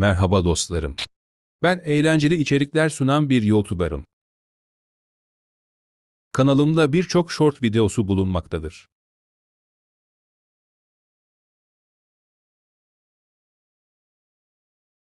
Merhaba dostlarım. Ben eğlenceli içerikler sunan bir YouTuber'ım. Kanalımda birçok short videosu bulunmaktadır.